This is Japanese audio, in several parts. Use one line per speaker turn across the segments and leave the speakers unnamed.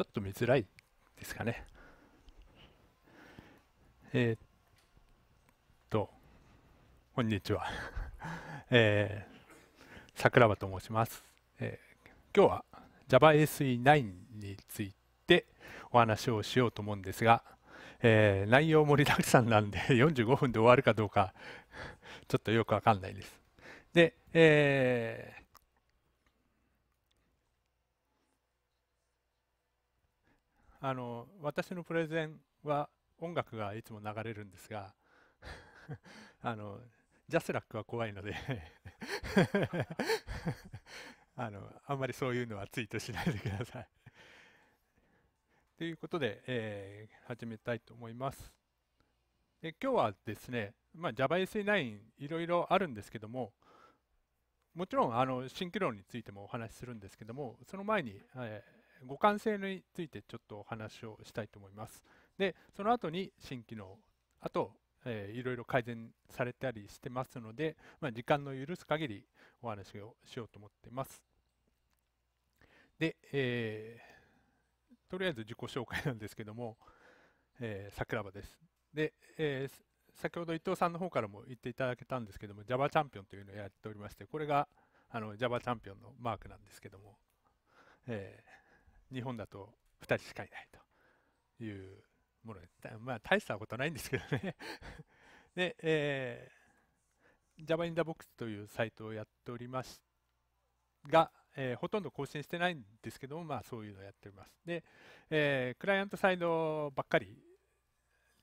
ちょっと見づらいですかね。えー、っと、こんにちは。えー、桜庭と申します。えー、今日は JavaSE9 についてお話をしようと思うんですが、えー、内容盛りだくさんなんで45 分で終わるかどうかちょっとよくわかんないです。で、えー、あの私のプレゼンは音楽がいつも流れるんですが あのジャスラックは怖いので あのあんまりそういうのはツイートしないでくださいということで、えー、始めたいと思います。で今日はですね、まあ、j a v a s 9いろいろあるんですけども、もちろんあのシンクについてもお話しするんですけども、その前に、えー互換性についてちょっとお話をしたいと思います。で、その後に新機能、あと、えー、いろいろ改善されたりしてますので、まあ、時間の許す限りお話をしようと思ってます。で、えー、とりあえず自己紹介なんですけども、えー、桜庭です。で、えー、先ほど伊藤さんの方からも言っていただけたんですけども Java チャンピオンというのをやっておりましてこれがあの Java チャンピオンのマークなんですけども、えー、日本だと2人しかいないというものでまあ、大したことないんですけどね で、えー、Java in the Box というサイトをやっておりますが、えー、ほとんど更新してないんですけども、まあ、そういうのをやっております。で、えー、クライアントサイドばっかり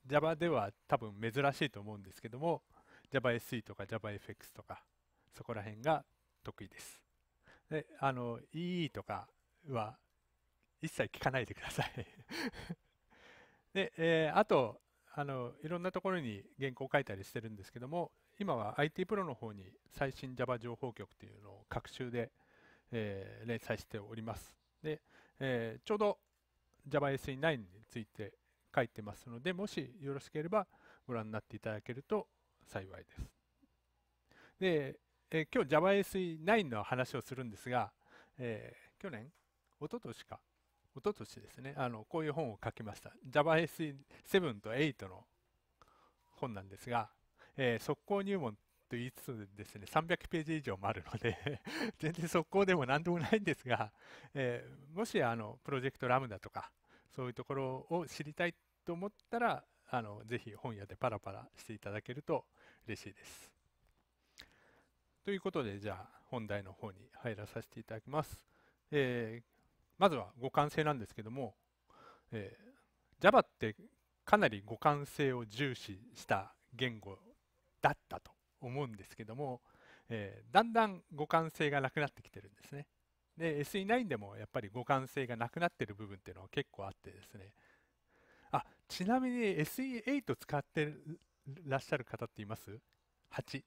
Java では多分珍しいと思うんですけども JavaSE とか JavaFX とかそこら辺が得意です。であの EE とかは一切聞かないでください で、えー、あとあの、いろんなところに原稿を書いたりしてるんですけども、今は IT プロの方に最新 Java 情報局というのを各週で、えー、連載しております。で、えー、ちょうど JavaSE9 について書いてますので、もしよろしければご覧になっていただけると幸いです。で、えー、今日 JavaSE9 の話をするんですが、えー、去年、一昨年か、おととしですね、あのこういう本を書きました。JavaSE7 と8の本なんですが、えー、速攻入門と言いつつですね、300ページ以上もあるので 全然速攻でも何でもないんですが、えー、もしあのプロジェクトラムダとか、そういうところを知りたいと思ったら、あのぜひ本屋でパラパラしていただけると嬉しいです。ということで、じゃあ本題の方に入らさせていただきます。えーまずは互換性なんですけども、えー、Java ってかなり互換性を重視した言語だったと思うんですけども、えー、だんだん互換性がなくなってきてるんですね。で SE9 でもやっぱり互換性がなくなってる部分っていうのは結構あってですねあちなみに SE8 使ってらっしゃる方っています ?8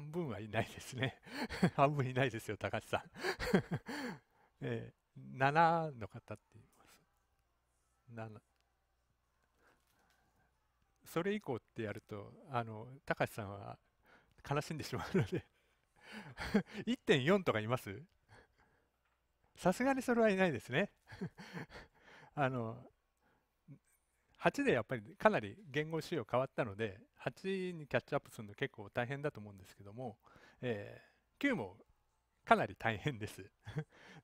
半分はいないですね。半分いないですよ、高橋さん。えー、7の方って言います。7。それ以降ってやると、あの、高橋さんは悲しんでしまうので1.4 とかいますさすがにそれはいないですねあの、8でやっぱりかなり言語仕様変わったので8にキャッチアップするの結構大変だと思うんですけども、えー、9もかなり大変です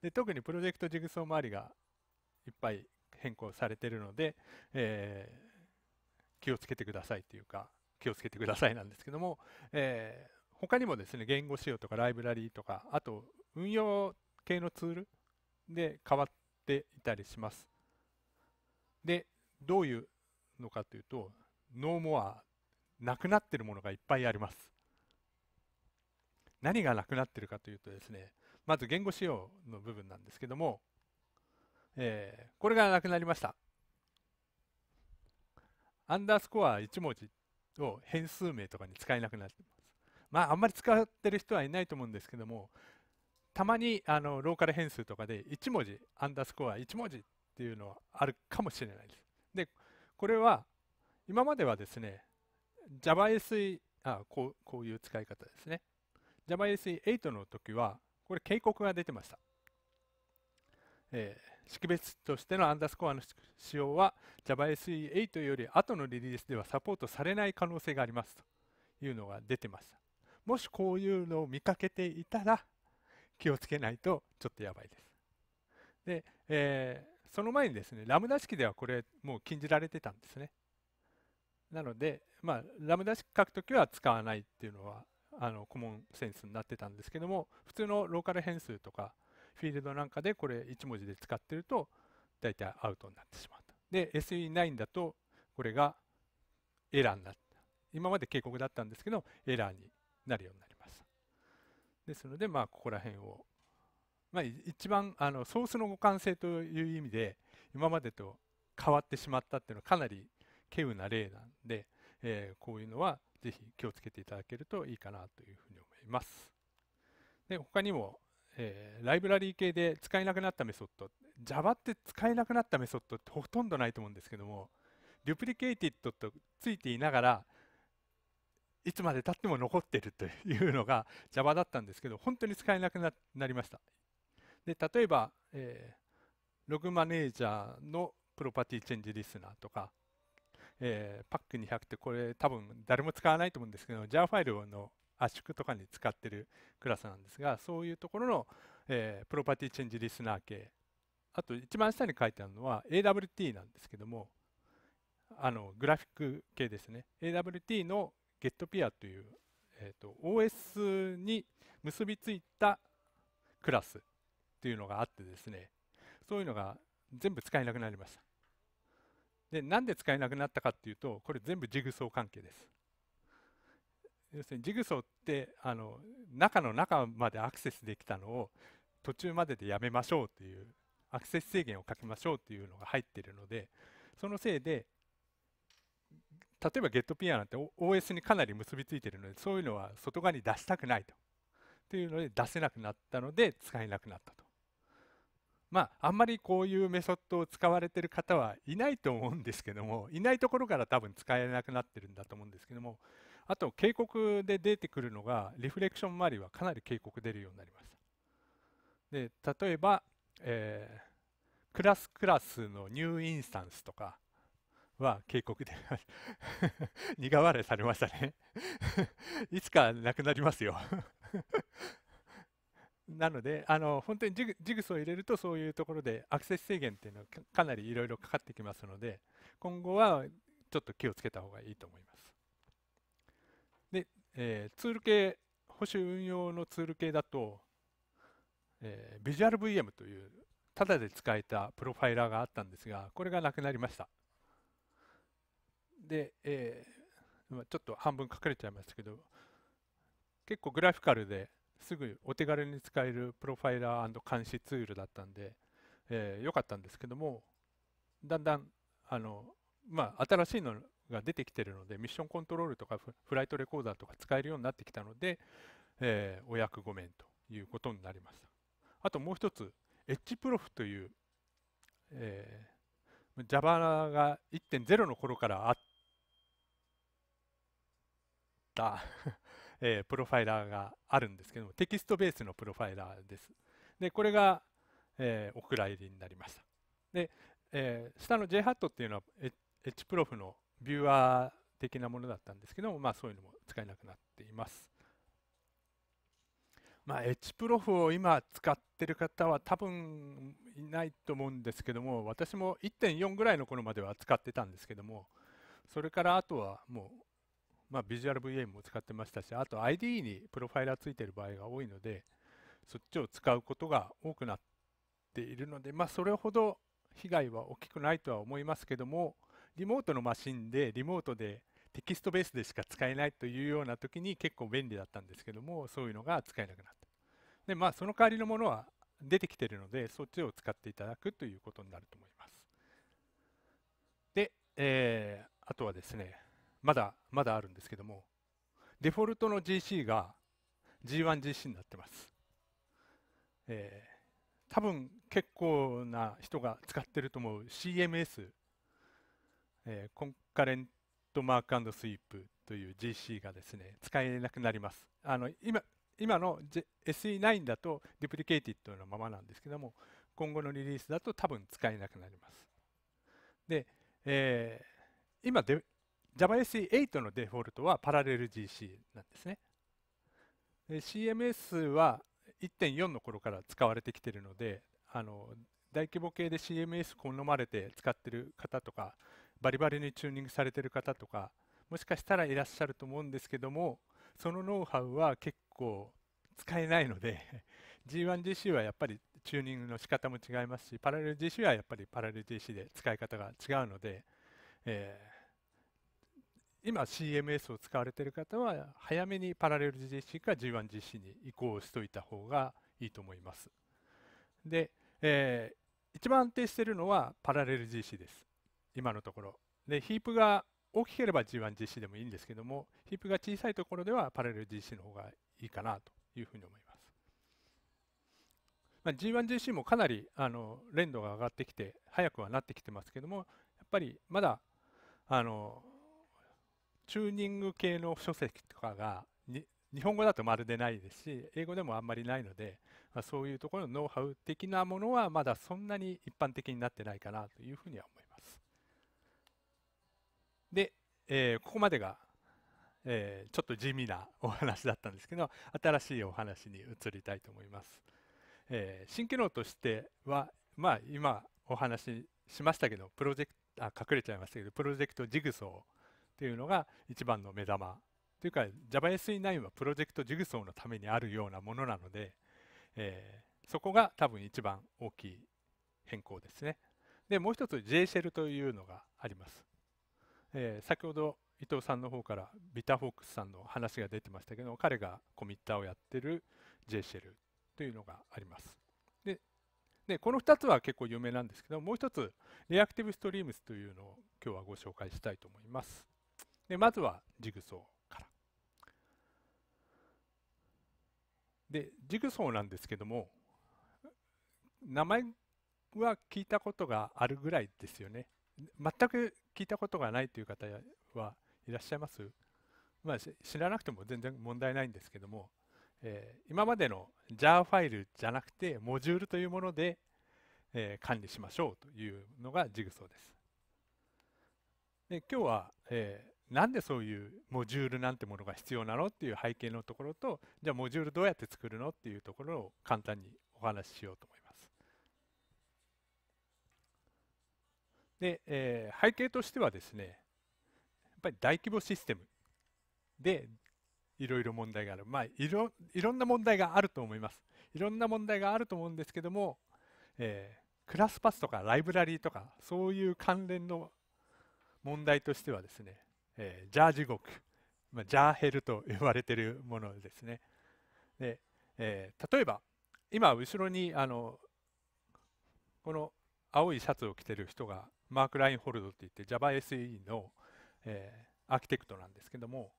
で特にプロジェクトジグソー周りがいっぱい変更されてるので、えー、気をつけてくださいというか気をつけてくださいなんですけども、えー、他にもですね言語仕様とかライブラリーとかあと運用系のツールで変わっていたりしますでどういうのかというと、ノーモア、なくなっているものがいっぱいあります。何がなくなっているかというとですね、まず言語仕様の部分なんですけども、えー、これがなくなりました。アンダースコア1文字を変数名とかに使えなくなっています。まあ、あんまり使ってる人はいないと思うんですけども、たまにあのローカル変数とかで1文字、アンダースコア1文字っていうのはあるかもしれないです。でこれは今まではですね JavaSE あこうこういう使い方ですね JavaSE8 の時はこれ警告が出てました、えー、識別としてのアンダースコアの使用は JavaSE8 より後のリリースではサポートされない可能性がありますというのが出てましたもしこういうのを見かけていたら気をつけないとちょっとやばいですで、えーその前にですね、ラムダ式ではこれもう禁じられてたんですね。なので、まあ、ラムダ式書くときは使わないっていうのはあのコモンセンスになってたんですけども、普通のローカル変数とかフィールドなんかでこれ1文字で使ってると大体アウトになってしまうと。で、SE9 だとこれがエラーになった。今まで警告だったんですけど、エラーになるようになりました。ですので、まあ、ここら辺をまあ、一番あのソースの互換性という意味で今までと変わってしまったっていうのはかなり稀有な例なんで、えー、こういうのはぜひ気をつけていただけるといいかなというふうに思います。で他にも、えー、ライブラリー系で使えなくなったメソッド Java って使えなくなったメソッドってほとんどないと思うんですけども Duplicated とついていながらいつまでたっても残ってるというのが Java だったんですけど本当に使えなくなりましたで例えば、えー、ログマネージャーのプロパティチェンジリスナーとか、えー、パック200ってこれ多分誰も使わないと思うんですけど JAR ファイルの圧縮とかに使ってるクラスなんですがそういうところの、えー、プロパティチェンジリスナー系あと一番下に書いてあるのは AWT なんですけどもあのグラフィック系ですね AWT の GetPeer という、えーと、と OS に結びついたクラスっていうのがあってですねそういうのが全部使えなくなりましたでなんで使えなくなったかっていうとこれ全部ジグソー関係です要するにジグソーってあの中の中までアクセスできたのを途中まででやめましょうっていうアクセス制限をかけましょうっていうのが入ってるのでそのせいで例えば GetPR なんて OS にかなり結びついてるのでそういうのは外側に出したくないとっていうので出せなくなったので使えなくなったとまあ、あんまりこういうメソッドを使われてる方はいないと思うんですけどもいないところから多分使えなくなってるんだと思うんですけどもあと警告で出てくるのがリフレクション周りはかなり警告出るようになりましたで例えば、えー、クラスクラスのニューインスタンスとかは警告で 苦笑いされましたね いつかなくなりますよなのであの本当にジグジグソーを入れるとそういうところでアクセス制限っていうのはかなりいろいろかかってきますので今後はちょっと気をつけた方がいいと思います。で、えー、ツール系保守運用のツール系だと、えー、Visual VM というただで使えたプロファイラーがあったんですがこれがなくなりました。で、えー、ちょっと半分隠れちゃいましたけど結構グラフィカルですぐお手軽に使えるプロファイラー監視ツールだったんで、えー、良かったんですけどもだんだんあの、まあ、新しいのが出てきてるのでミッションコントロールとかフライトレコーダーとか使えるようになってきたので、えー、お役御免ということになりましたあともう一つ H プロフという、えー、Java が1.0の頃からあったえー、プロファイラーがあるんですけども、テキストベースのプロファイラーです。で、これが、えー、お蔵入りになりました。で、えー、下の JHAT っていうのは HProf のビューアー的なものだったんですけども、まあ、そういうのも使えなくなっています。まあ、HProf を今使ってる方は多分いないと思うんですけども私も1.4ぐらいの頃までは使ってたんですけどもそれからあとはもうまあ、Visual VM も使ってましたしあと IDE にプロファイラーついてる場合が多いのでそっちを使うことが多くなっているので、まあ、それほど被害は大きくないとは思いますけどもリモートのマシンでリモートでテキストベースでしか使えないというような時に結構便利だったんですけどもそういうのが使えなくなったでまあその代わりのものは出てきてるのでそっちを使っていただくということになると思いますで、えー、あとはですねまだまだあるんですけどもデフォルトの GC が G1GC になってます、えー、多分結構な人が使ってると思う CMS、えー、コンカレントマークスイープという GC がですね使えなくなりますあの今今の、J、SE9 だとデュプリケイティッドのままなんですけども今後のリリースだと多分使えなくなりますで、えー、今デ JavaSE8 のデフォルトはパラレル GC なんですね。CMS は1.4の頃から使われてきているのであの大規模系で CMS 好まれて使ってる方とかバリバリにチューニングされてる方とかもしかしたらいらっしゃると思うんですけどもそのノウハウは結構使えないので G1GC はやっぱりチューニングの仕方も違いますしパラレル GC はやっぱりパラレル GC で使い方が違うので、え今 CMS を使われている方は早めにパラレル GC か G1GC に移行しておいた方がいいと思います。で、えー、一番安定しているのはパラレル GC です。今のところ。で、ヒープが大きければ G1GC でもいいんですけども、ヒープが小さいところではパラレル GC の方がいいかなというふうに思います。まあ、G1GC もかなりあの連動が上がってきて、早くはなってきてますけども、やっぱりまだあのチューニング系の書籍とかが日本語だとまるでないですし英語でもあんまりないので、まあ、そういうところのノウハウ的なものはまだそんなに一般的になってないかなというふうには思います。で、えー、ここまでが、えー、ちょっと地味なお話だったんですけど新しいお話に移りたいと思います。えー、新機能としては、まあ、今お話ししましたけどプロジェクトあ隠れちゃいましたけどプロジェクトジグソーっていうのが一番の目玉というか JavaSE9 はプロジェクトジグソーのためにあるようなものなので、えー、そこが多分一番大きい変更ですね。でもう一つ JShell というのがあります。えー、先ほど伊藤さんの方からビタフォークスさんの話が出てましたけど彼がコミッターをやってる JShell というのがあります。ででこの2つは結構有名なんですけどもう一つ Reactive Streams というのを今日はご紹介したいと思います。でまずはジグソーからでジグソーなんですけども名前は聞いたことがあるぐらいですよね全く聞いたことがないという方はいらっしゃいますまあ、知らなくても全然問題ないんですけども、えー、今までの JAR ファイルじゃなくてモジュールというもので、えー、管理しましょうというのがジグソーです。で今日は、えなんでそういうモジュールなんてものが必要なのっていう背景のところとじゃあモジュールどうやって作るのっていうところを簡単にお話ししようと思います。で、えー、背景としてはですねやっぱり大規模システムでいろいろ問題がある、まあ、いろいろんな問題があると思いますいろんな問題があると思うんですけども、えー、クラスパスとかライブラリーとかそういう関連の問題としてはですねえー、ジャー地獄、まあ、ジャーヘルと呼ばれているものですね。でえー、例えば今後ろにあのこの青いシャツを着てる人がマーク・ラインホルドっていって JavaSE の、えー、アーキテクトなんですけども、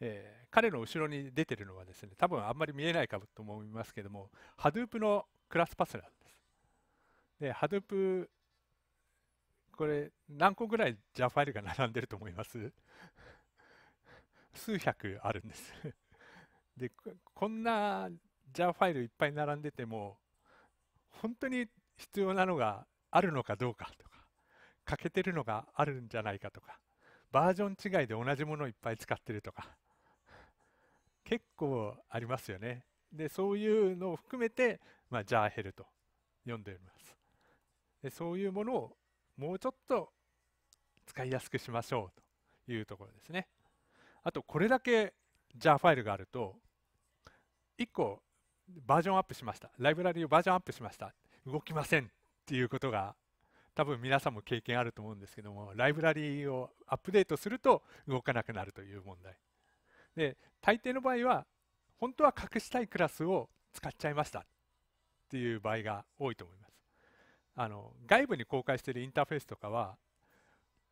えー、彼の後ろに出てるのはですね多分あんまり見えないかと思いますけども Hadoop のクラスパスなんです。で Hadoop これ何個ぐらい j a ファイルが並んでると思います数百あるんですでこんな j a ファイルいっぱい並んでても本当に必要なのがあるのかどうかとか欠けてるのがあるんじゃないかとかバージョン違いで同じものをいっぱい使ってるとか結構ありますよねでそういうのを含めて、ま a ジーヘルと呼んでおりますでそういうものをもうちょっと使いやすくしましょうというところですね。あと、これだけ JAR ファイルがあると、1個バージョンアップしました。ライブラリをバージョンアップしました。動きませんっていうことが多分皆さんも経験あると思うんですけども、ライブラリをアップデートすると動かなくなるという問題。で、大抵の場合は、本当は隠したいクラスを使っちゃいましたっていう場合が多いと思います。あの外部に公開しているインターフェースとかは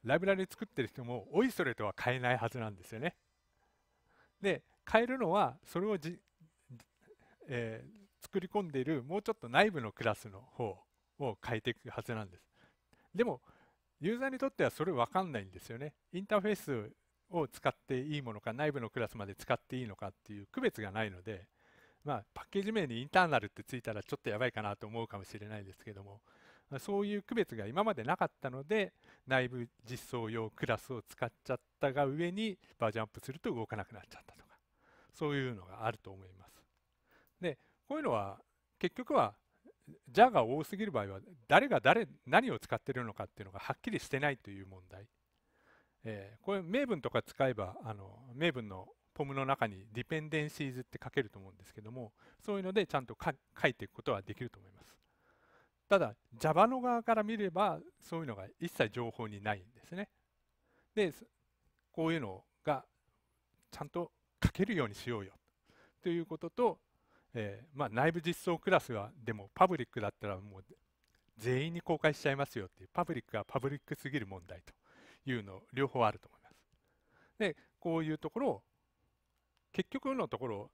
ライブラリ作ってる人もおいそれとは変えないはずなんですよね。で変えるのはそれをじ、えー、作り込んでいるもうちょっと内部のクラスの方を変えていくはずなんです。でもユーザーにとってはそれ分かんないんですよね。インターフェースを使っていいものか内部のクラスまで使っていいのかっていう区別がないので、まあ、パッケージ名にインターナルってついたらちょっとやばいかなと思うかもしれないですけどもそういう区別が今までなかったので内部実装用クラスを使っちゃったが上にバージョンアップすると動かなくなっちゃったとかそういうのがあると思います。でこういうのは結局はじゃが多すぎる場合は誰が誰何を使ってるのかっていうのがはっきりしてないという問題。えー、これ名分とか使えばあの名分のポムの中にディペンデンシーズって書けると思うんですけどもそういうのでちゃんと書いていくことはできると思います。ただ Java の側から見ればそういうのが一切情報にないんですね。でこういうのがちゃんと書けるようにしようよということと、えー、まあ、内部実装クラスはでもパブリックだったらもう全員に公開しちゃいますよっていうパブリックがパブリックすぎる問題というの両方あると思います。でこういうところを結局のところ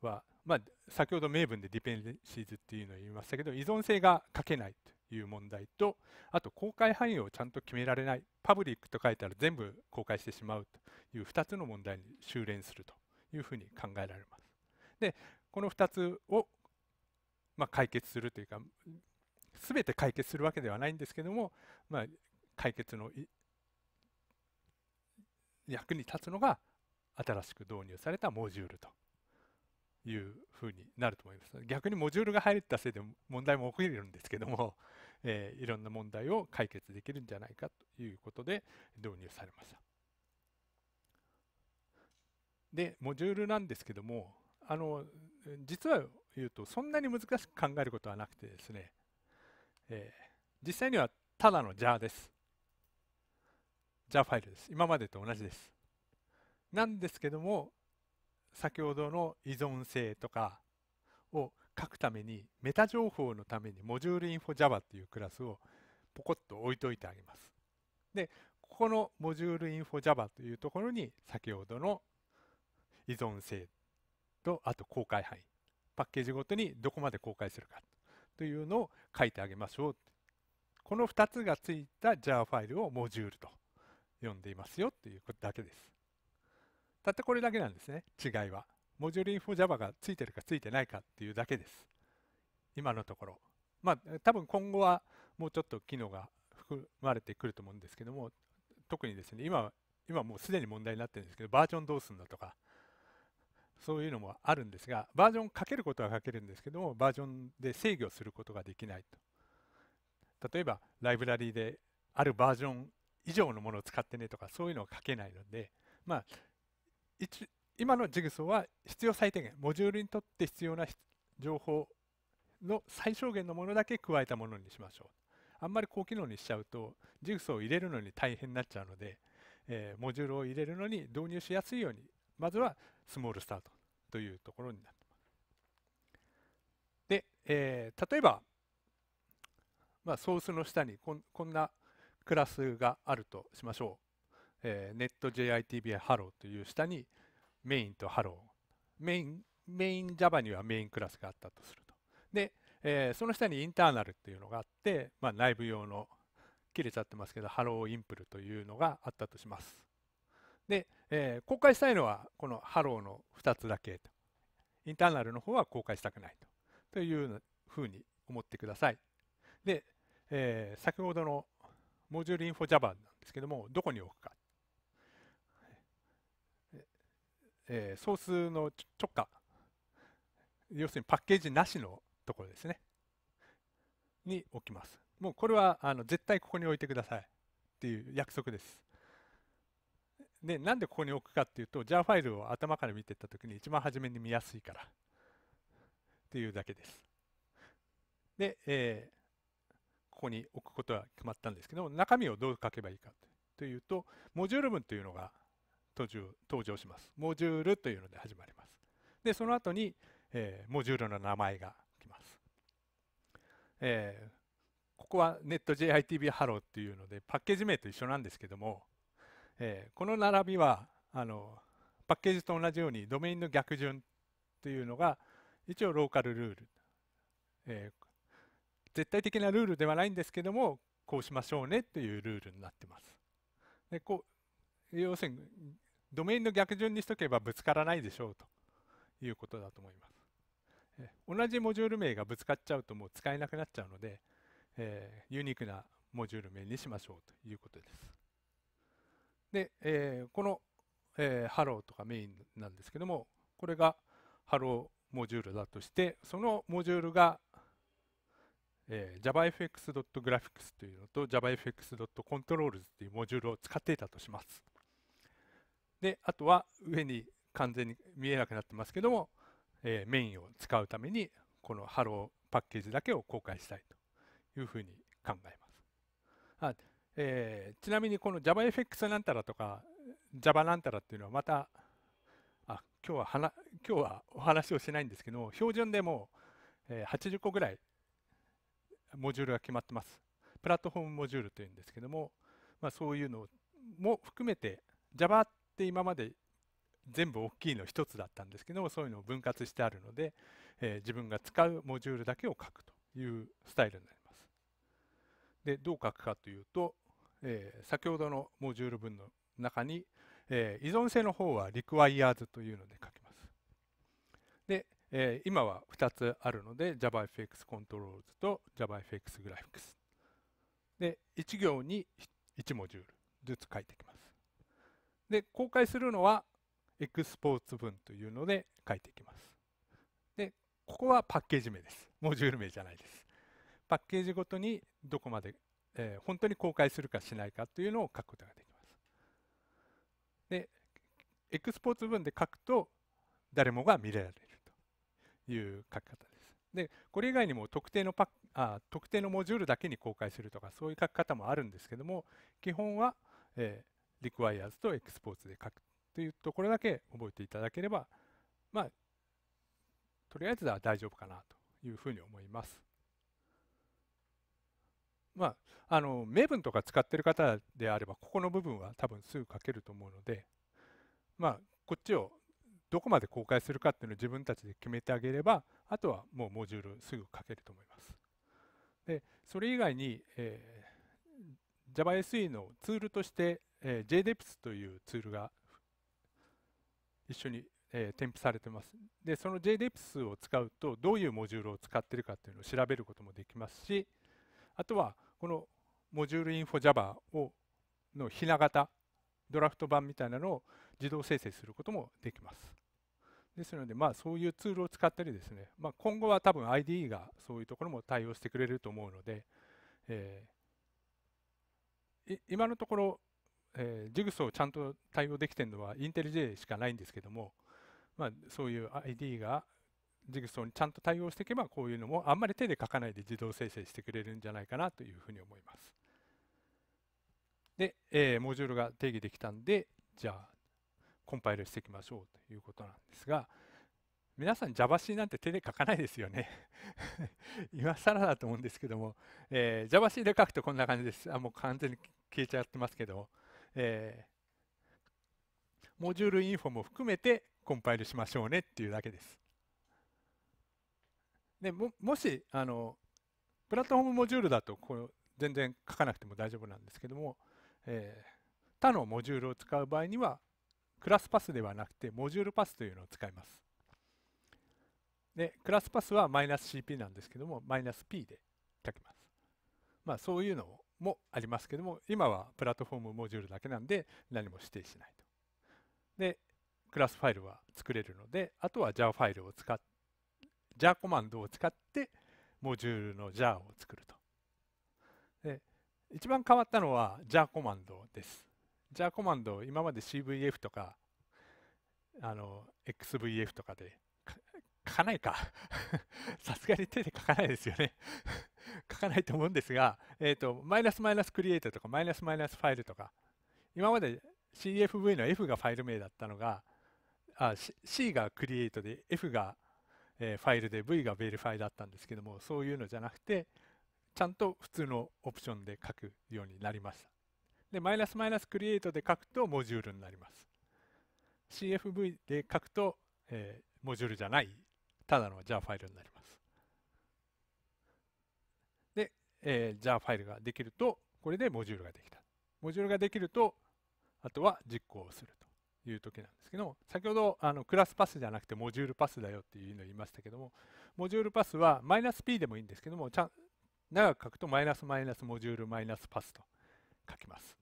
はまあ、先ほど名分でディペンデンシーズっていうのを言いましたけど依存性が書けないという問題とあと公開範囲をちゃんと決められないパブリックと書いたら全部公開してしまうという2つの問題に修練するというふうに考えられます。でこの2つを、まあ、解決するというか全て解決するわけではないんですけども、まあ、解決の役に立つのが新しく導入されたモジュールというふうになると思います。逆にモジュールが入ったせいで問題も起きるんですけども、えー、いろんな問題を解決できるんじゃないかということで導入されました。で、モジュールなんですけども、あの実は言うとそんなに難しく考えることはなくてですね、えー、実際にはただの JAR です。JAR ファイルです。今までと同じです。なんですけども、先ほどの依存性とかを書くためにメタ情報のためにモジュールインフォ Java っていうクラスをポコッと置いといてあげます。で、ここのモジュールインフォ Java というところに先ほどの依存性とあと公開範囲パッケージごとにどこまで公開するかというのを書いてあげましょうこの2つがついた JAR ファイルをモジュールと呼んでいますよということだけですたったこれだけなんですね違いはモジュールインフォ Java がついてるかついてないかっていうだけです今のところまあ多分今後はもうちょっと機能が含まれてくると思うんですけども特にですね今今もうすでに問題になってるんですけどバージョンどうすんだとかそういうのもあるんですがバージョンかけることはかけるんですけどもバージョンで制御することができないと例えばライブラリーであるバージョン以上のものを使ってねとかそういうのを書けないのでまあ今のジグソーは必要最低限、モジュールにとって必要な情報の最小限のものだけ加えたものにしましょう。あんまり高機能にしちゃうと、ジグソーを入れるのに大変になっちゃうので、えー、モジュールを入れるのに導入しやすいように、まずはスモールスタートというところになってます。で、えー、例えば、まあ、ソースの下にこんなクラスがあるとしましょうえー、netjitb ハローという下にメインとハローメインメイン Java にはメインクラスがあったとするとで、えー、その下にインターナルっていうのがあって、まあ、内部用の切れちゃってますけどハローインプルというのがあったとしますで、えー、公開したいのはこのハローの2つだけとインターナルの方は公開したくないとというふうに思ってくださいで、えー、先ほどのモジュールインフォ Java なんですけどもどこに置くかえー、ソースの直下要するにパッケージなしのところですねに置きますもうこれはあの絶対ここに置いてくださいっていう約束ですでなんでここに置くかっていうと JAR ファイルを頭から見てった時に一番初めに見やすいからっていうだけですで、えー、ここに置くことは決まったんですけど中身をどう書けばいいかというとモジュール文というのが登場します。モジュールというので始まります。で、その後に、えー、モジュールの名前が来ます。えー、ここは NetJITB Hello っていうので、パッケージ名と一緒なんですけども、えー、この並びはあの、パッケージと同じようにドメインの逆順というのが、一応ローカルルール、えー、絶対的なルールではないんですけども、こうしましょうねというルールになってます。でこう要するにドメインの逆順にしとけばぶつからないでしょうということだと思います。え同じモジュール名がぶつかっちゃうともう使えなくなっちゃうので、えー、ユニークなモジュール名にしましょうということです。で、えー、この、えー、ハローとかメインなんですけども、これがハローモジュールだとして、そのモジュールが、えー、javafx.graphics というのと javafx.controls というモジュールを使っていたとします。で、あとは上に完全に見えなくなってますけども、えー、メインを使うために、このハローパッケージだけを公開したいというふうに考えます。あえー、ちなみにこの JavaFX なんたらとか Java なんたらっていうのはまたあ今日ははな今日はお話をしないんですけども標準でもう、えー、80個ぐらいモジュールが決まってます。プラットフォームモジュールというんですけども、まあ、そういうのも含めて Java っで今まで全部大きいの1つだったんですけどもそういうのを分割してあるので、えー、自分が使うモジュールだけを書くというスタイルになります。でどう書くかというと、えー、先ほどのモジュール文の中に、えー、依存性の方は requires というので書きます。で、えー、今は2つあるので JavaFX Controls と JavaFX Graphics で1行に1モジュールずつ書いていきます。で公開するのはエクスポーツ文というので書いていきますでここはパッケージ名ですモジュール名じゃないですパッケージごとにどこまで、えー、本当に公開するかしないかというのを書くことができますでエクスポーツ文で書くと誰もが見られるという書き方ですでこれ以外にも特定のパあ特定のモジュールだけに公開するとかそういう書き方もあるんですけども基本は、えー requires と exports で書くというところだけ覚えていただければ、まあ、とりあえずは大丈夫かなというふうに思います。まあ、あの、名分とか使ってる方であれば、ここの部分は多分すぐ書けると思うので、まあ、こっちをどこまで公開するかっていうのを自分たちで決めてあげれば、あとはもうモジュールすぐ書けると思います。で、それ以外に、えー、JavaSE のツールとしてえー、JDEPS というツールが一緒に、えー、添付されてます。で、その JDEPS を使うと、どういうモジュールを使ってるかっていうのを調べることもできますし、あとは、このモジュールインフォ Java をのひな型、ドラフト版みたいなのを自動生成することもできます。ですので、まあ、そういうツールを使ったりですね、まあ、今後は多分 IDE がそういうところも対応してくれると思うので、えー、今のところえー、ジグソーちゃんと対応できてるのはインテリ J しかないんですけども、まあ、そういう ID がジグソーにちゃんと対応していけばこういうのもあんまり手で書かないで自動生成してくれるんじゃないかなというふうに思います。で、えー、モジュールが定義できたんでじゃあコンパイルしていきましょうということなんですが皆さん JavaC なんて手で書かないですよね 今更だと思うんですけども、えー、JavaC で書くとこんな感じですあもう完全に消えちゃってますけどえー、モジュールインフォも含めてコンパイルしましょうねっていうだけです。でももしあのプラットフォームモジュールだとこう全然書かなくても大丈夫なんですけども、えー、他のモジュールを使う場合にはクラスパスではなくてモジュールパスというのを使います。でクラスパスはマイナス CP なんですけどもマイナス P で書きます。まあそういうのをもありますけども、今はプラットフォームモジュールだけなんで何も指定しないと。で、クラスファイルは作れるので、あとは JAR ファイルを使って、JAR コマンドを使ってモジュールの JAR を作ると。で、一番変わったのは JAR コマンドです。JAR コマンド、今まで CVF とか、あの、XVF とかで書かないか。さすがに手で書かないですよね 書かないと思うんですが、えーと、マイナスマイナスクリエイトとかマイナスマイナスファイルとか今まで CFV の F がファイル名だったのがあ C がクリエイトで F が、えファイルで V がベリファイだったんですけどもそういうのじゃなくてちゃんと普通のオプションで書くようになりましたでマイナスマイナスクリエイトで書くとモジュールになります CFV で書くと、えー、モジュールじゃないただの JAR ファイルになりますえー、jar ファイルができると、これでモジュールができた。モジュールができると、あとは実行するという時なんですけど、先ほどあのクラスパスじゃなくてモジュールパスだよっていうのを言いましたけども、モジュールパスはマイナス p でもいいんですけども、ちゃん長く書くとマイナスマイナスモジュールマイナスパスと書きます。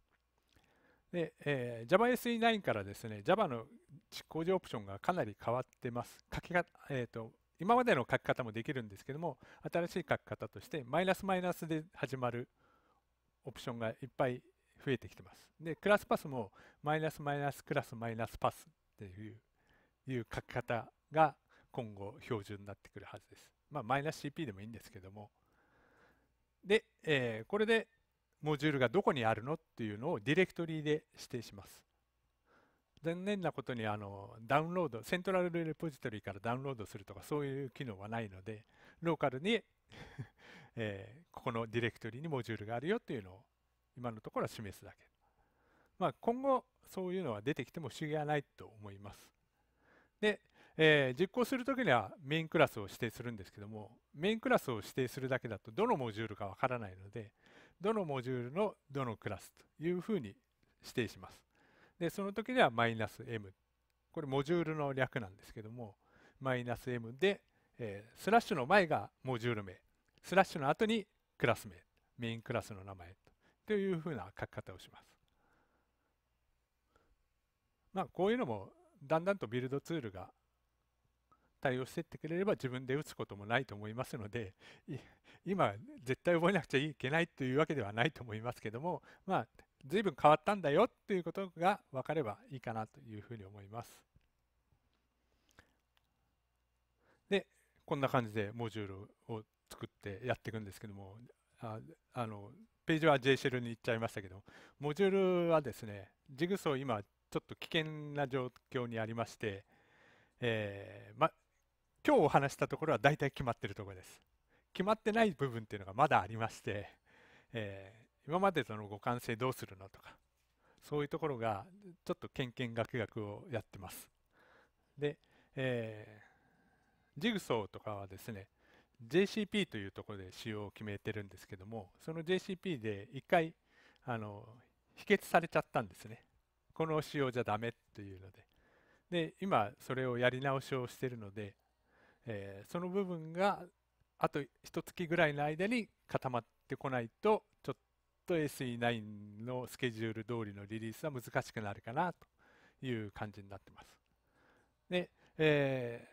で、えー、JavaSE9 からですね、Java の実行時オプションがかなり変わってます。書きが、えー、と、今までの書き方もできるんですけども新しい書き方としてマイナスマイナスで始まるオプションがいっぱい増えてきてます。でクラスパスもマイナスマイナスクラスマイナスパスっていういう書き方が今後標準になってくるはずです。まあ、マイナス CP でもいいんですけども。で、えー、これでモジュールがどこにあるのっていうのをディレクトリで指定します。残念なことにあのダウンロードセントラルレポジトリからダウンロードするとかそういう機能はないのでローカルに えー、ここのディレクトリにモジュールがあるよっていうのを今のところは示すだけ、まあ、今後そういうのは出てきても不思議はないと思いますで、えー、実行するときにはメインクラスを指定するんですけどもメインクラスを指定するだけだとどのモジュールかわからないのでどのモジュールのどのクラスというふうに指定しますでその時ではマイナス m これモジュールの略なんですけどもマイナス m で、えー、スラッシュの前がモジュール名スラッシュの後にクラス名メインクラスの名前というふうな書き方をします。まあ、こういうのもだんだんとビルドツールが対応してってくれれば自分で打つこともないと思いますので今絶対覚えなくちゃいけないというわけではないと思いますけどもまあ随分変わったんだよっていうことが分かればいいかなというふうに思います。でこんな感じでモジュールを作ってやっていくんですけどもああのページは JSHEL に行っちゃいましたけどモジュールはですねジグソー今ちょっと危険な状況にありまして、えーま、今日お話したところは大体決まってるところです決まってない部分っていうのがまだありまして、えー、今までとの互換性どうするのとかそういうところがちょっとけんけんがくがくをやってますで、えー、ジグソーとかはですね JCP というところで使用を決めてるんですけどもその JCP で1回あの否決されちゃったんですねこの仕様じゃダメっていうのでで今それをやり直しをしてるのでえー、その部分があと1月ぐらいの間に固まってこないとちょっと SE9 のスケジュール通りのリリースは難しくなるかなという感じになってます。で、え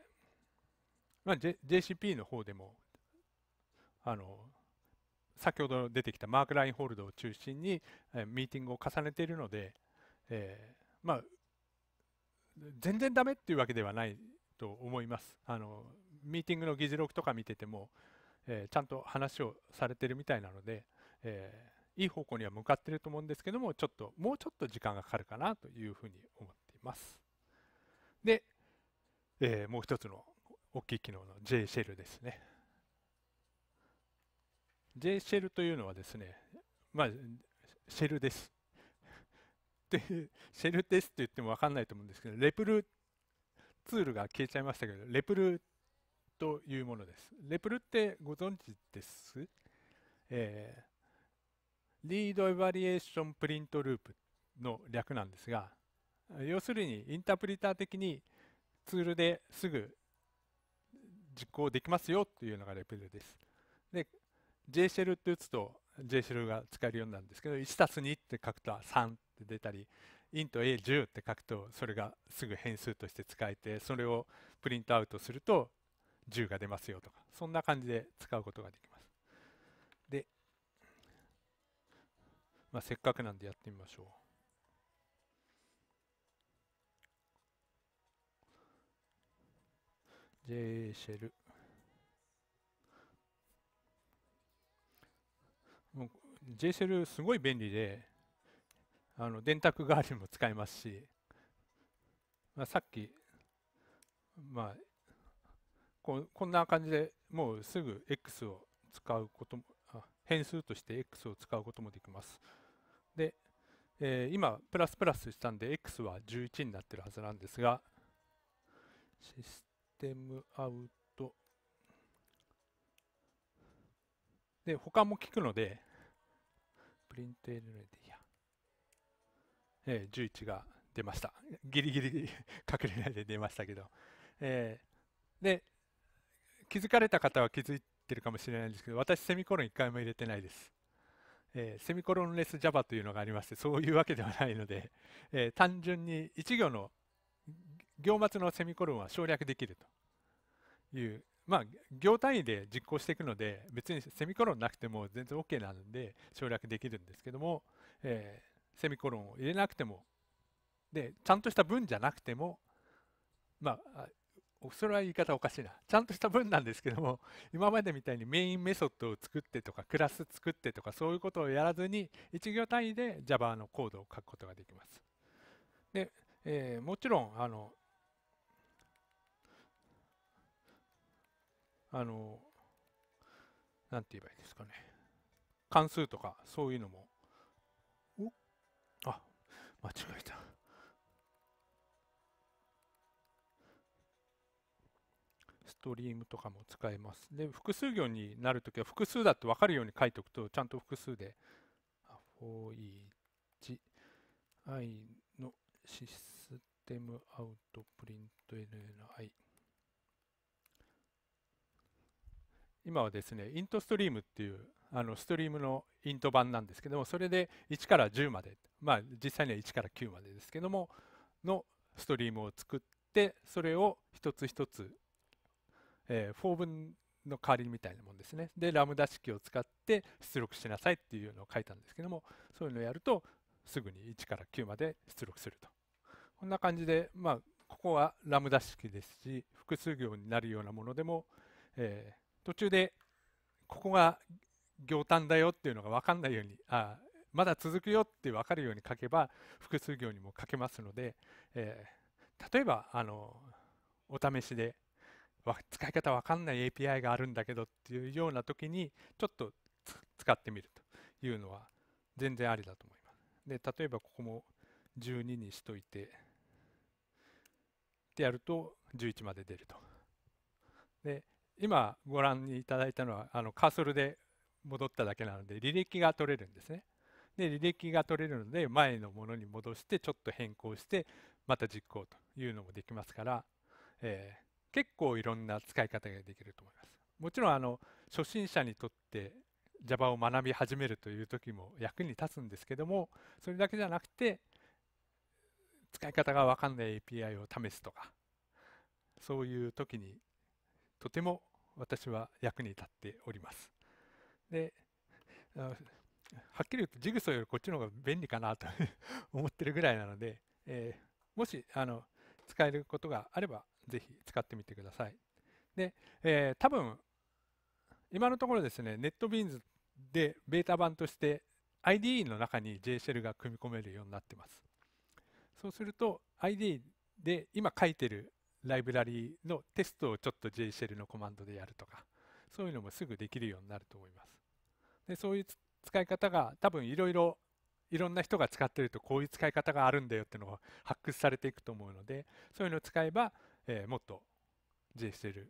ー、まあ、J、JCP の方でもあの先ほど出てきたマークラインホールドを中心に、えー、ミーティングを重ねているので、えー、まあ、全然ダメっていうわけではないと思います。あのミーティングの議事録とか見てても、えー、ちゃんと話をされてるみたいなので、えー、いい方向には向かってると思うんですけども、ちょっともうちょっと時間がかかるかなというふうに思っています。で、えー、もう一つの大きい機能の J シェルですね。J シェルというのはですね、まあ、シェルです。で、シェルですって言っても分かんないと思うんですけど、レプルツールが消えちゃいましたけど、レプルというものです。レプルってご存知ですえー、リードエバリエーションプリントループの略なんですが、要するにインタープリター的にツールですぐ実行できますよというのがレプルです。で、JShell って打つと JShell が使えるようになるんですけど、1たす2って書くと3って出たり、イント a10 って書くとそれがすぐ変数として使えてそれをプリントアウトすると10が出ますよとかそんな感じで使うことができますで、まあ、せっかくなんでやってみましょうジェ j ェル。もう j ェルすごい便利であの電卓代わりも使えますし、まあ、さっき、まあ、ここんな感じでもうすぐ X を使うこともあ変数として X を使うこともできます。で、えー、今プラスプラスしたんで X は11になってるはずなんですがシステムアウトで他も聞くのでプリントエルレディえー、11が出ました。ギリギリ隠れないで出ましたけど。えー、で、気づかれた方は気づいてるかもしれないんですけど、私、セミコロン1回も入れてないです。えー、セミコロンレス Java というのがありまして、そういうわけではないので、えー、単純に1行の行末のセミコロンは省略できるという、まあ、行単位で実行していくので、別にセミコロンなくても全然 OK なので省略できるんですけども、えーセミコロンを入れなくてもでちゃんとした文じゃなくてもまあそれは言い方おかしいなちゃんとした文なんですけども 今までみたいにメインメソッドを作ってとかクラス作ってとかそういうことをやらずに1行単位で Java のコードを書くことができます。で、えー、もちろんあのあの、なんて言えばいいですかね。関数とかそういうのも間違えたストリームとかも使えますで複数行になるときは複数だって分かるように書いておくとちゃんと複数で 4i のシステムアウトプリント NNI 今はですね、イントストリームっていうあのストリームのイント版なんですけども、それで1から10までまあ、実際には1から9までですけどものストリームを作ってそれを一つ一つ、えー、for 文の代わりみたいなもんですねでラムダ式を使って出力しなさいっていうのを書いたんですけどもそういうのをやるとすぐに1から9まで出力するとこんな感じで、まあ、ここはラムダ式ですし複数行になるようなものでも、えー、途中でここが行単だよっていうのが分かんないようにあまだ続くよって分かるように書けば複数行にも書けますので、えー、例えばあのお試しで使い方分かんない API があるんだけどっていうような時にちょっと使ってみるというのは全然ありだと思います。で例えばここも12にしといてってやると11まで出ると。で今ご覧いただいたのはあのカーソルで戻っただけなので履歴が取れるんですね。で履歴が取れるので前のものに戻してちょっと変更してまた実行というのもできますから、えー、結構いろんな使い方ができると思います。もちろんあの初心者にとって Java を学び始めるという時も役に立つんですけどもそれだけじゃなくて使い方が分かんない API を試すとかそういう時にとても私は役に立っております。ではっきり言うとジグソーよりこっちの方が便利かなと 思ってるぐらいなので、えー、もしあの使えることがあればぜひ使ってみてください。で、えー、多分今のところですね、ネットビーンズでベータ版として IDE の中に JShell が組み込めるようになってます。そうすると i d で今書いてるライブラリのテストをちょっと JShell のコマンドでやるとか、そういうのもすぐできるようになると思います。でそういう使い方が多分いろいろいろんな人が使ってるとこういう使い方があるんだよっていうのが発掘されていくと思うのでそういうのを使えば、えー、もっと JSL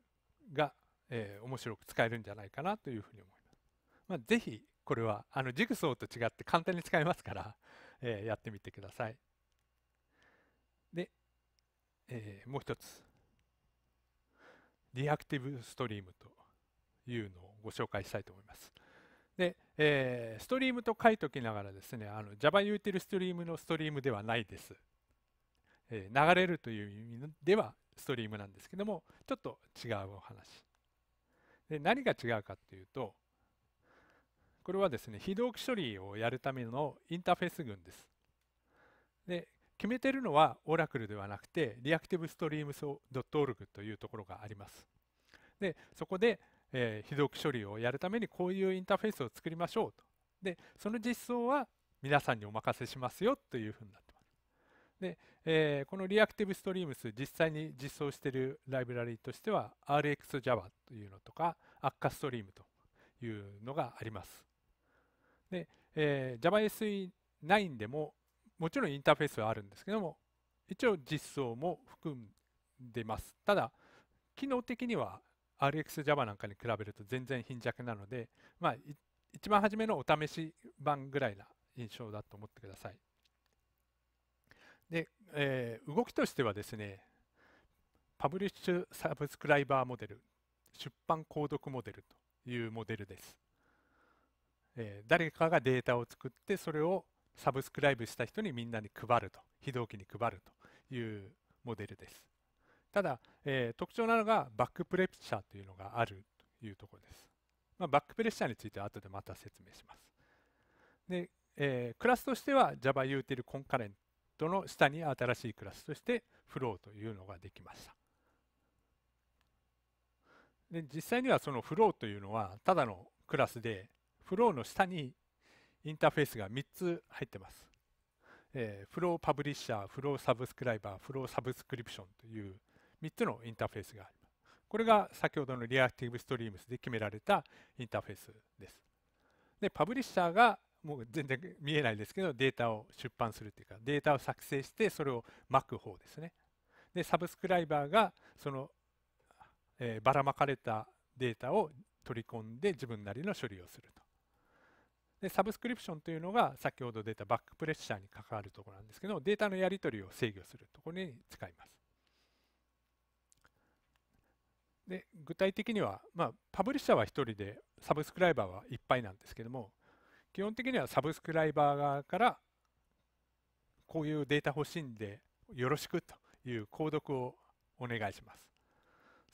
が、えー、面白く使えるんじゃないかなというふうに思います。まあ、ぜひこれはあのジグソーと違って簡単に使えますから、えー、やってみてください。で、えー、もう一つリアクティブストリームというのをご紹介したいと思います。で、えー、ストリームと書いときながらですね、JavaUtilStream のストリームではないです。えー、流れるという意味ではストリームなんですけども、ちょっと違うお話。で何が違うかっていうと、これはですね、非同期処理をやるためのインターフェース群です。で、決めてるのは Oracle ではなくて ReactiveStreams.org というところがあります。で、そこで、えー、非読処理をやるためにこういうインターフェースを作りましょうと。で、その実装は皆さんにお任せしますよというふうになってます。で、えー、この ReactiveStreams 実際に実装しているライブラリとしては RxJava というのとか AccaStream というのがあります。で、えー、JavaSE9 でももちろんインターフェースはあるんですけども一応実装も含んでます。ただ機能的には RxJava なんかに比べると全然貧弱なので、まあ、一番初めのお試し版ぐらいな印象だと思ってください。で、えー、動きとしてはですね、パブリッシュサブスクライバーモデル、出版購読モデルというモデルです。えー、誰かがデータを作って、それをサブスクライブした人にみんなに配ると、非同期に配るというモデルです。ただ、えー、特徴なのがバックプレッシャーというのがあるというところです。まあ、バックプレッシャーについては後でまた説明します。で、えー、クラスとしては JavaUtil Concurrent の下に新しいクラスとして Flow というのができました。で実際にはその Flow というのはただのクラスで Flow の下にインターフェースが3つ入ってます。えー、フローパブリッシャー、フローサブスクライバー、フローサブスクリプションという3つのインターフェースがあります。これが先ほどのリアクティブストリームスで決められたインターフェースです。で、パブリッシャーがもう全然見えないですけど、データを出版するというか、データを作成して、それをまく方ですね。で、サブスクライバーが、その、えー、ばらまかれたデータを取り込んで、自分なりの処理をすると。で、サブスクリプションというのが、先ほど出たバックプレッシャーに関わるところなんですけど、データのやり取りを制御するところに使います。で具体的には、まあ、パブリッシャーは1人でサブスクライバーはいっぱいなんですけども基本的にはサブスクライバー側からこういうデータ欲しいんでよろしくという購読をお願いします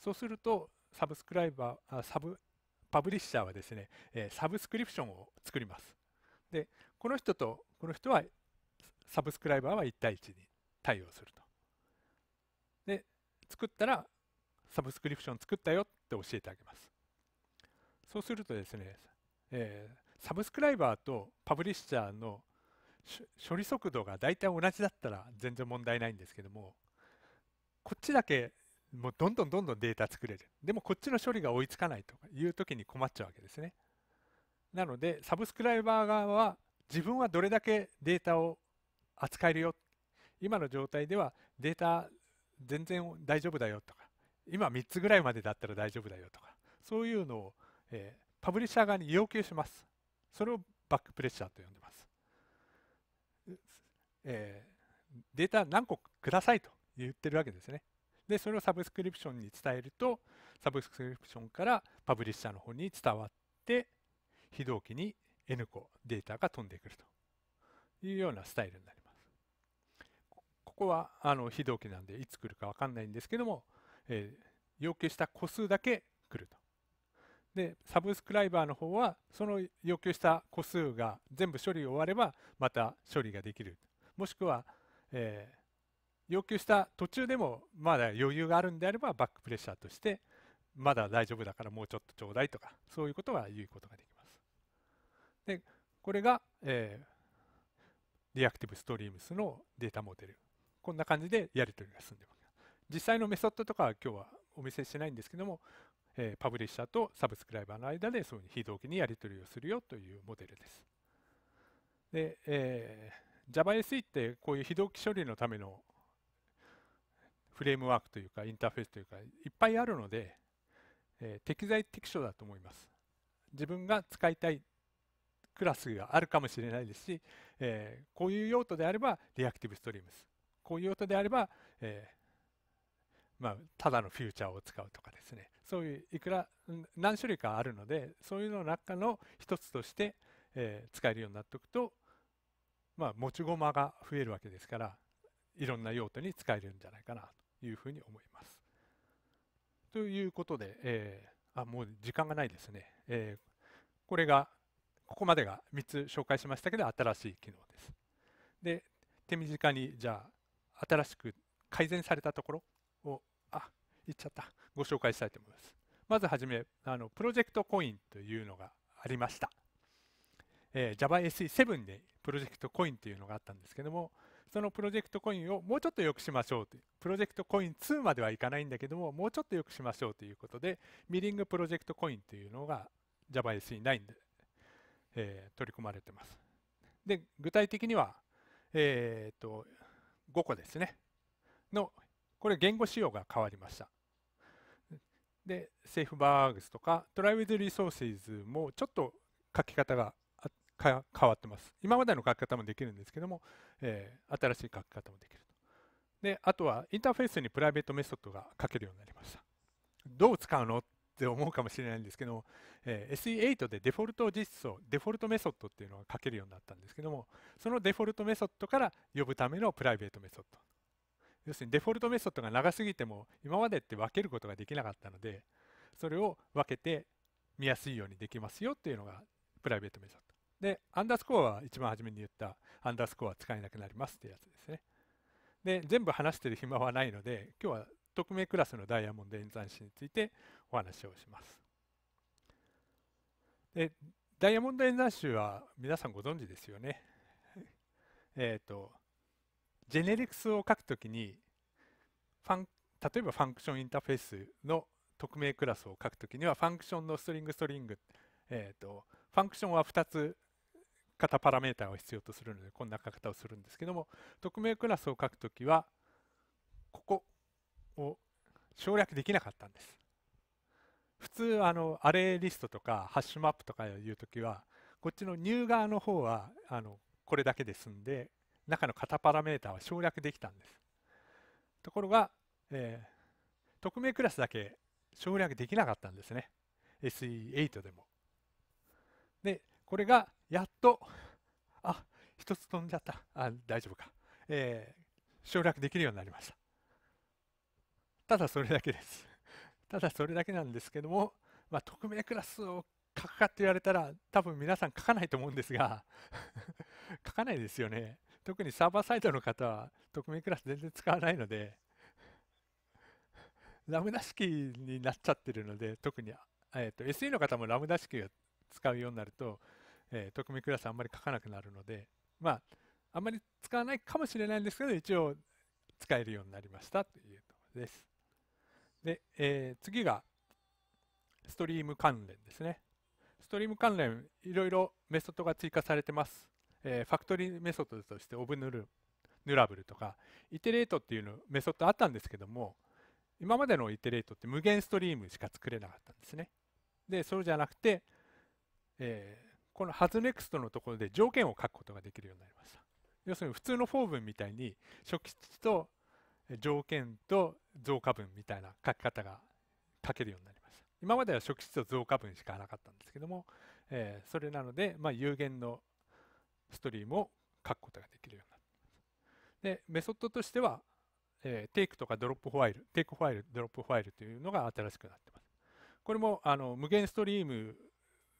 そうするとサブスクライバーサブパブリッシャーはですねサブスクリプションを作りますでこの人とこの人はサブスクライバーは1対1に対応するとで作ったらサブスクリプション作ったよって教えてあげます。そうするとですね、えー、サブスクライバーとパブリッシャーの処理速度が大体同じだったら全然問題ないんですけどもこっちだけもうどんどんどんどんデータ作れるでもこっちの処理が追いつかないという時に困っちゃうわけですねなのでサブスクライバー側は自分はどれだけデータを扱えるよ今の状態ではデータ全然大丈夫だよとか今3つぐらいまでだったら大丈夫だよとかそういうのを、えー、パブリッシャー側に要求しますそれをバックプレッシャーと呼んでます、えー、データ何個くださいと言ってるわけですねでそれをサブスクリプションに伝えるとサブスクリプションからパブリッシャーの方に伝わって非同期に N 個データが飛んでくるというようなスタイルになりますここはあの非同期なんでいつ来るか分かんないんですけどもえー、要求した個数だけ来ると。で、サブスクライバーの方は、その要求した個数が全部処理終われば、また処理ができる。もしくは、えー、要求した途中でもまだ余裕があるんであれば、バックプレッシャーとして、まだ大丈夫だからもうちょっとちょうだいとか、そういうことは言うことができます。で、これが、えー、アクティブストリームスのデータモデル。こんな感じでやり取りが進んでます。実際のメソッドとかは今日はお見せしないんですけども、えー、パブリッシャーとサブスクライバーの間でそういう非同期にやり取りをするよというモデルです。で、えー、JavaSE ってこういう非同期処理のためのフレームワークというかインターフェースというかいっぱいあるので、えー、適材適所だと思います。自分が使いたいクラスがあるかもしれないですし、えー、こういう用途であれば Reactive Streams こういう用途であれば、えまあ、ただのフューチャーを使うとかですねそういういくら何種類かあるのでそういうの中の一つとして、えー、使えるようになっておくと、まあ、持ち駒が増えるわけですからいろんな用途に使えるんじゃないかなというふうに思います。ということで、えー、あもう時間がないですね、えー、これがここまでが3つ紹介しましたけど新しい機能です。で手短にじゃあ新しく改善されたところ言っちゃった。ご紹介したいと思います。まずはじめ、あのプロジェクトコインというのがありました。えー、Java SE7 にプロジェクトコインというのがあったんですけども、そのプロジェクトコインをもうちょっと良くしましょうという、プロジェクトコイン2まではいかないんだけども、もうちょっと良くしましょうということで、ミリングプロジェクトコインというのが Java SE9 で、えー、取り込まれてます。で、具体的には、えー、っと5個ですね、のこれ言語仕様が変わりました。で、セーフバーグスとかドライウィズリソーシズもちょっと書き方が変わってます。今までの書き方もできるんですけども、えー、新しい書き方もできると。で、あとはインターフェースにプライベートメソッドが書けるようになりました。どう使うのって思うかもしれないんですけども、えー、SE8 でデフォルト実装、デフォルトメソッドっていうのが書けるようになったんですけども、そのデフォルトメソッドから呼ぶためのプライベートメソッド。要するにデフォルトメソッドが長すぎても今までって分けることができなかったのでそれを分けて見やすいようにできますよっていうのがプライベートメソッドでアンダースコアは一番初めに言ったアンダースコア使えなくなりますってやつですねで全部話してる暇はないので今日は匿名クラスのダイヤモンド演算子についてお話をしますでダイヤモンド演算子は皆さんご存知ですよね えっとジェネリクスを書くときにファン例えばファンクションインターフェースの匿名クラスを書くときにはファンクションのストリングストリング、えーと、ファンクションは2つ型パラメータを必要とするのでこんな書き方をするんですけども匿名クラスを書くときはここを省略できなかったんです普通あのアレイリストとかハッシュマップとかいうときはこっちのニュー側の方はあのこれだけで済んで中の型パラメータは省略できたんです。ところが、えー、匿名クラスだけ省略できなかったんですね。SE8 でも。で、これがやっと、あ、一つ飛んじゃった。あ、大丈夫か。えー、省略できるようになりました。ただそれだけです。ただそれだけなんですけども、まあ、匿名クラスを書くかって言われたら、多分皆さん書かないと思うんですが 書かないですよね。特にサーバーサイドの方は匿名クラス全然使わないので、ラムダ式になっちゃってるので、特に、えーと、SE の方もラムダ式を使うようになると、えー、匿名クラスあんまり書かなくなるので、まあ、あんまり使わないかもしれないんですけど、一応使えるようになりましたというところです。で、えー、次が、ストリーム関連ですね。ストリーム関連、いろいろメソッドが追加されてます。えー、ファクトリーメソッドとしてオブヌルヌラブルとかイテレートっていうのメソッドあったんですけども今までのイテレートって無限ストリームしか作れなかったんですねでそうじゃなくて、えー、このハズネクストのところで条件を書くことができるようになりました要するに普通のフォー文みたいに初期値と条件と増加分みたいな書き方が書けるようになりました今までは初期値と増加分しかなかったんですけども、えー、それなので、まあ、有限のストリームを書くことができるようになってます。で、メソッドとしては、えー、テイクとかドロップファイル、テイクファイル、ドロップファイルというのが新しくなってます。これもあの無限ストリーム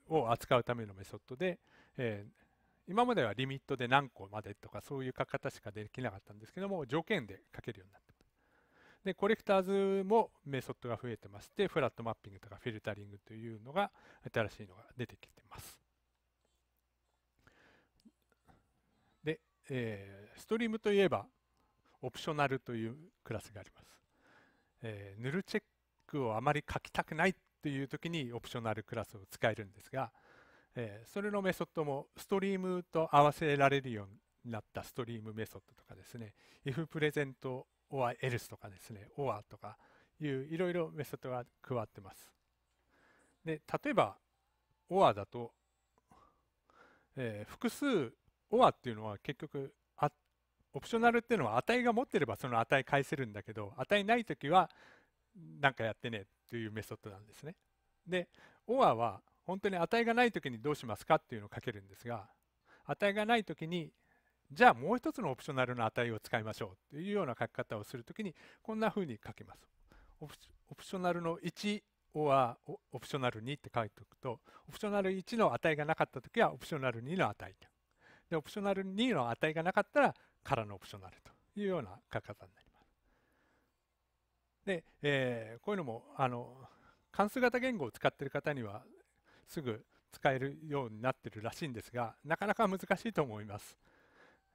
を扱うためのメソッドで、えー、今まではリミットで何個までとかそういう書き方しかできなかったんですけども条件で書けるようになってます。でコレクターズもメソッドが増えてましてフラットマッピングとかフィルタリングというのが新しいのが出てきてます。えー、ストリームといえばオプショナルというクラスがあります、えー、ヌルチェックをあまり書きたくないっていう時にオプショナルクラスを使えるんですが、えー、それのメソッドもストリームと合わせられるようになったストリームメソッドとかですね if プレゼント or else とかですね or とかいういろいろメソッドが加わってますで例えば or だと、えー、複数オアっていうのは結局あオプショナルっていうのは値が持ってればその値返せるんだけど値ない時は何かやってねというメソッドなんですねで OR は本当に値がない時にどうしますかっていうのをかけるんですが値がない時にじゃあもう一つのオプショナルの値を使いましょうというような書き方をする時にこんなふうに書きますオプショナルの1 or オプショナル2って書いておくとオプショナル1の値がなかった時はオプショナル2の値でオプショナル2の値がなかったら空のオプショナルというような書き方になります。で、えー、こういうのもあの関数型言語を使っている方にはすぐ使えるようになってるらしいんですがなかなか難しいと思います。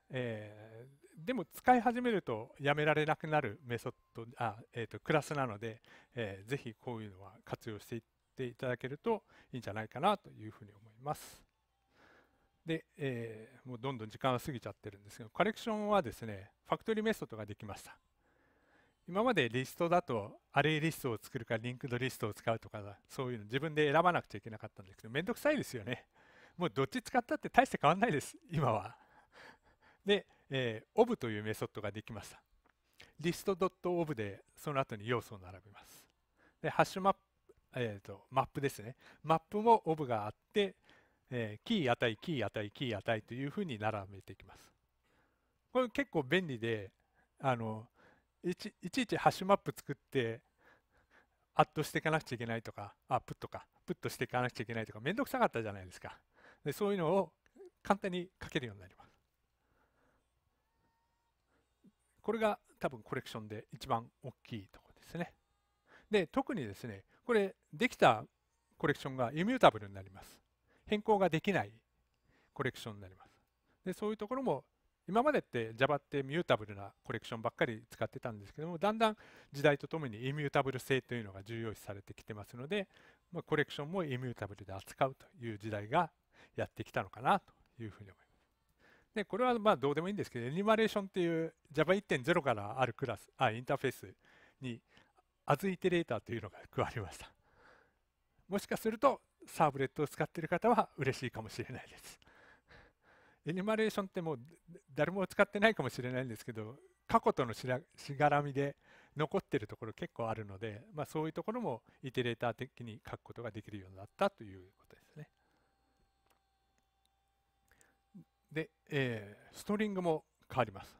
えー、でも使い始めるとやめられなくなるメソッドあ、えーと、とクラスなので、えー、ぜひこういうのは活用していっていただけるといいんじゃないかなというふうに思います。で、えー、もうどんどん時間は過ぎちゃってるんですけど、コレクションはですね、ファクトリーメソッドができました。今までリストだと、アレイリストを作るか、リンクドリストを使うとか、そういうの自分で選ばなくちゃいけなかったんですけど、めんどくさいですよね。もうどっち使ったって大して変わんないです、今は。で、えー、オブというメソッドができました。リスト o ブでその後に要素を並べます。で、ハッシュマップ、えーとマップですね。マップもオブがあって、えー、キー値、キー値、キー値というふうに並べていきます。これ結構便利で、あのいちいちハッシュマップ作って、アットしていかなくちゃいけないとか、あ、プットか、プットしていかなくちゃいけないとか、めんどくさかったじゃないですか。でそういうのを簡単に書けるようになります。これが多分コレクションで一番大きいところですね。で、特にですね、これできたコレクションがイミュータブルになります。変更ができないコレクションになります。でそういうところも今までって Java ってミュータブルなコレクションばっかり使ってたんですけどもだんだん時代とともにイミュータブル性というのが重要視されてきてますので、まあ、コレクションもイミュータブルで扱うという時代がやってきたのかなというふうに思います。でこれはまあどうでもいいんですけどエニマレーションっていう Java1.0 からあるクラスあインターフェースに a ズイテレーターというのが加わりました。もしかするとサーブレットを使っている方は嬉しいかもしれないです。エニュマレーションってもう誰も使ってないかもしれないんですけど過去とのしがらみで残ってるところ結構あるので、まあ、そういうところもイテレーター的に書くことができるようになったということですね。で、えー、ストリングも変わります。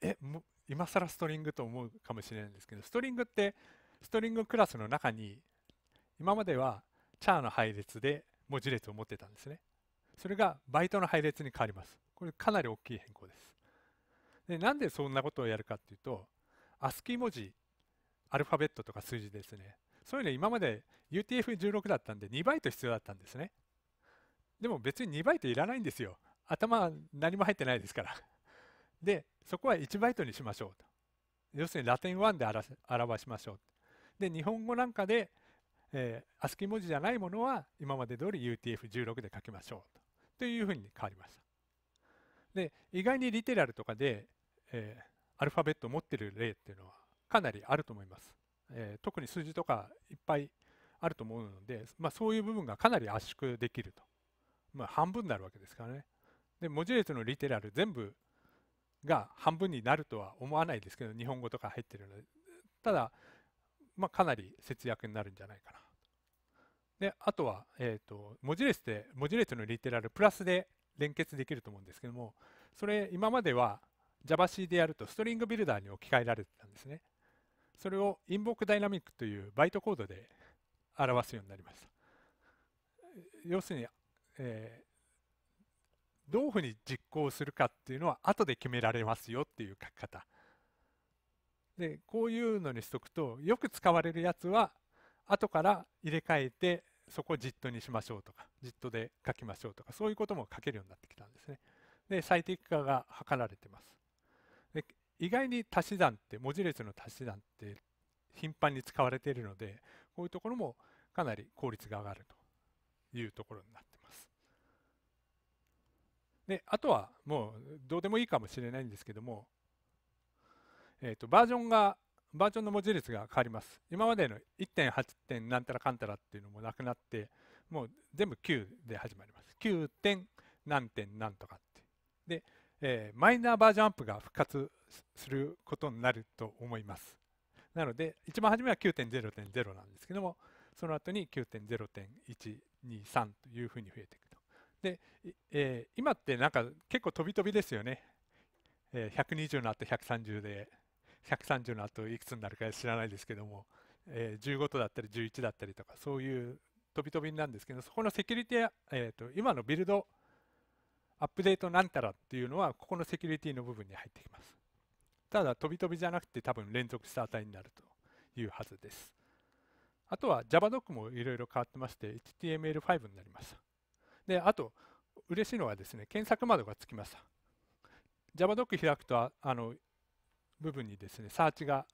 えも今更ストリングと思うかもしれないんですけどストリングってストリングクラスの中に今まではチャーの配列で文字列を持ってたんですね。それがバイトの配列に変わります。これかなり大きい変更です。でなんでそんなことをやるかっていうと、ASCII 文字、アルファベットとか数字ですね。そういうの今まで UTF-16 だったんで2バイト必要だったんですね。でも別に2バイトいらないんですよ。頭何も入ってないですから。で、そこは1バイトにしましょうと。要するにラテン1で表しましょう。で、日本語なんかでえー、a s c 文字じゃないものは今まで通り UTF-16 で書きましょうとというふうに変わりました。で意外にリテラルとかで、えー、アルファベットを持ってる例っていうのはかなりあると思います。えー、特に数字とかいっぱいあると思うので、まあ、そういう部分がかなり圧縮できると。まあ、半分になるわけですからね。で文字列のリテラル全部が半分になるとは思わないですけど日本語とか入ってるのでただまあ、かなり節約になるんじゃないかな。で、あとは、えっ、ー、と、文字列で、文字列のリテラルプラスで連結できると思うんですけども、それ今までは JavaC でやるとストリングビルダーに置き換えられてたんですね。それをインボークダイナミックというバイトコードで表すようになりました。要するに、えー、どういうふうに実行するかっていうのは後で決められますよっていう書き方。でこういうのにしとくとよく使われるやつは後から入れ替えてそこをじっとにしましょうとかじっとで書きましょうとかそういうことも書けるようになってきたんですね。で最適化が図られてます。で意外に足し算って文字列の足し算って頻繁に使われているのでこういうところもかなり効率が上がるというところになってます。であとはもうどうでもいいかもしれないんですけどもえーと、バージョンがバージョンの文字列が変わります。今までの1.8点なんたらかんたらっていうのもなくなって、もう全部9で始まります。9点何点何とかって。で、えー、マイナーバージョンアップが復活することになると思います。なので、一番初めは9.0.0なんですけども、その後に9.0.123というふうに増えていくと。で、えー、今ってなんか結構飛び飛びですよね。えー、120の後130で。130の後いくつになるか知らないですけども、えー、15とだったり11だったりとかそういう飛び飛びなんですけどそこのセキュリティ、えーと、今のビルドアップデートなんたらっていうのはここのセキュリティの部分に入ってきますただ飛び飛びじゃなくて多分連続した値になるというはずですあとは JavaDoc もいろいろ変わってまして HTML5 になりましたであと嬉しいのはですね検索窓がつきました JavaDoc 開くとあの部分にですね、サーチが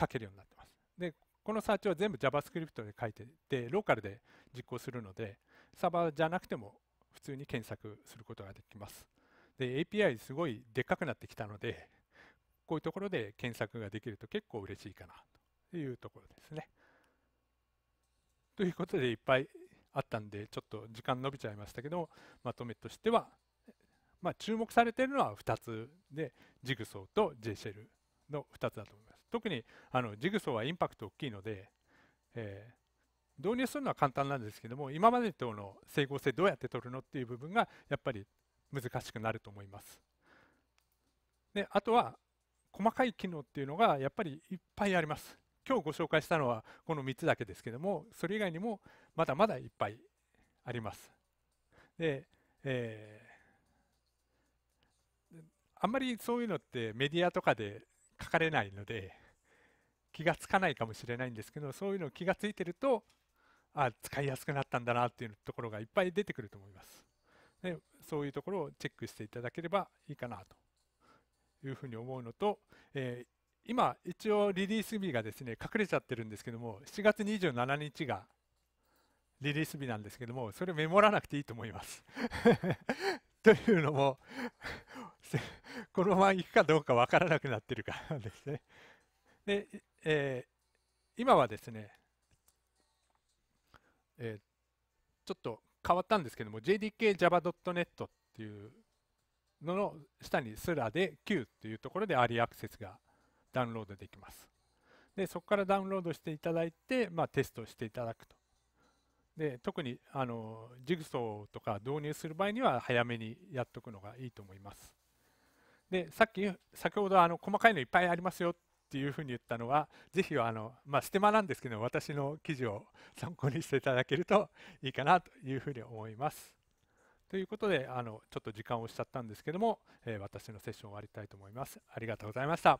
書けるようになってます。で、このサーチは全部 JavaScript で書いてて、ローカルで実行するので、サーバーじゃなくても普通に検索することができます。で、API すごいでっかくなってきたので、こういうところで検索ができると結構嬉しいかなというところですね。ということでいっぱいあったんで、ちょっと時間延びちゃいましたけど、まとめとしては、まあ、注目されているのは2つでジグソーと J シェルの2つだと思います特にあのジグソーはインパクト大きいので、えー、導入するのは簡単なんですけども今までとの整合性どうやって取るのっていう部分がやっぱり難しくなると思いますであとは細かい機能っていうのがやっぱりいっぱいあります今日ご紹介したのはこの3つだけですけどもそれ以外にもまだまだいっぱいありますで、えーあんまりそういうのってメディアとかで書かれないので気がつかないかもしれないんですけどそういうの気がついてるとあ使いやすくなったんだなっていうところがいっぱい出てくると思いますでそういうところをチェックしていただければいいかなというふうに思うのと、えー、今一応リリース日がですね隠れちゃってるんですけども7月27日がリリース日なんですけどもそれメモらなくていいと思います というのも このまま行くかどうかわからなくなってるからですね。で、えー、今はですね、えー、ちょっと変わったんですけども、jdkjava.net っていうのの下にスラで Q っていうところでアリーアクセスがダウンロードできます。で、そこからダウンロードしていただいて、まあ、テストしていただくと。で、特にあのジグソーとか導入する場合には早めにやっとくのがいいと思います。でさっき先ほどあの細かいのいっぱいありますよっていうふうに言ったのはぜひあの、まあ、ステマなんですけど私の記事を参考にしていただけるといいかなというふうに思います。ということであのちょっと時間を押しちゃったんですけども、えー、私のセッションを終わりたいと思います。ありがとうございました。